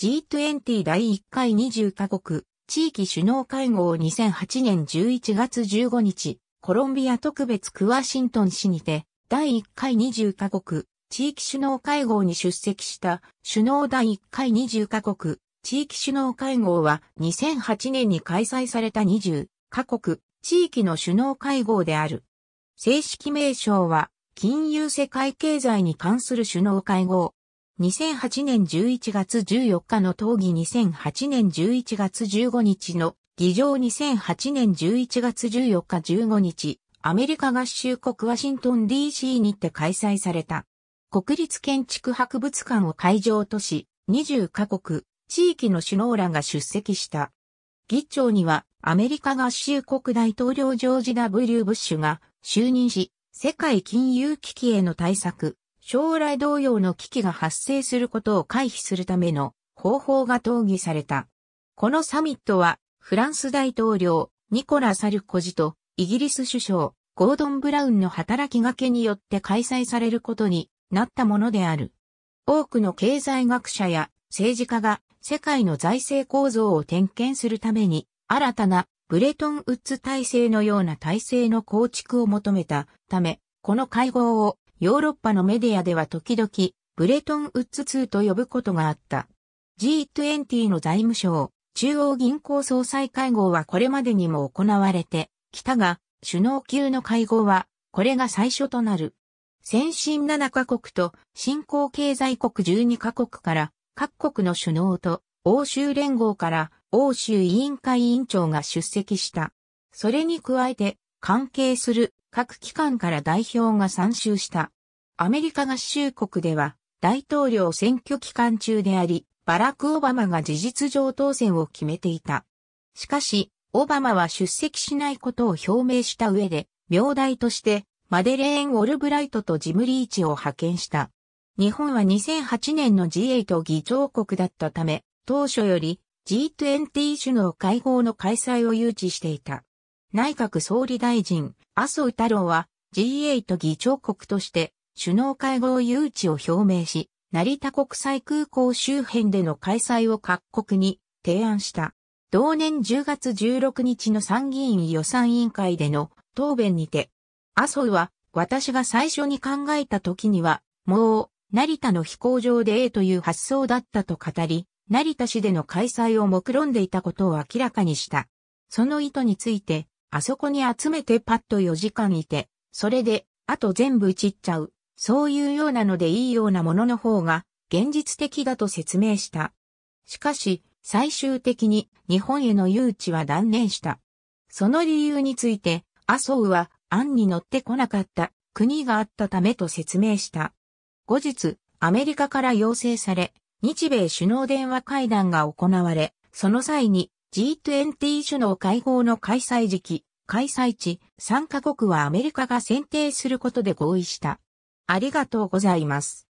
G20 第1回20カ国地域首脳会合2008年11月15日、コロンビア特別クワシントン市にて、第1回20カ国地域首脳会合に出席した首脳第1回20カ国地域首脳会合は2008年に開催された20カ国地域の首脳会合である。正式名称は金融世界経済に関する首脳会合2008年11月14日の討議2008年11月15日の議場2008年11月14日15日、アメリカ合衆国ワシントン DC にて開催された。国立建築博物館を会場とし、20カ国、地域の首脳らが出席した。議長にはアメリカ合衆国大統領ジョージ W. ブッシュが就任し、世界金融危機への対策、将来同様の危機が発生することを回避するための方法が討議された。このサミットは、フランス大統領、ニコラ・サルコジと、イギリス首相、ゴードン・ブラウンの働きがけによって開催されることになったものである。多くの経済学者や政治家が世界の財政構造を点検するために、新たなブレトンウッズ体制のような体制の構築を求めたため、この会合をヨーロッパのメディアでは時々、ブレトンウッズ2と呼ぶことがあった。G20 の財務省、中央銀行総裁会合はこれまでにも行われて、来たが、首脳級の会合は、これが最初となる。先進7カ国と新興経済国12カ国から各国の首脳と欧州連合から欧州委員会委員長が出席した。それに加えて関係する各機関から代表が参集した。アメリカ合衆国では、大統領選挙期間中であり、バラク・オバマが事実上当選を決めていた。しかし、オバマは出席しないことを表明した上で、名代として、マデレーン・オルブライトとジム・リーチを派遣した。日本は2008年の G8 議長国だったため、当初より G20 首脳会合の開催を誘致していた。内閣総理大臣、麻生太郎は G8 議長国として首脳会合誘致を表明し、成田国際空港周辺での開催を各国に提案した。同年10月16日の参議院予算委員会での答弁にて、麻生は私が最初に考えた時には、もう成田の飛行場でええという発想だったと語り、成田市での開催を目論んでいたことを明らかにした。その意図について、あそこに集めてパッと4時間いて、それで、あと全部散っちゃう。そういうようなのでいいようなものの方が、現実的だと説明した。しかし、最終的に日本への誘致は断念した。その理由について、麻生は案に乗ってこなかった国があったためと説明した。後日、アメリカから要請され、日米首脳電話会談が行われ、その際に G20 首脳会合の開催時期、開催地、参加国はアメリカが選定することで合意した。ありがとうございます。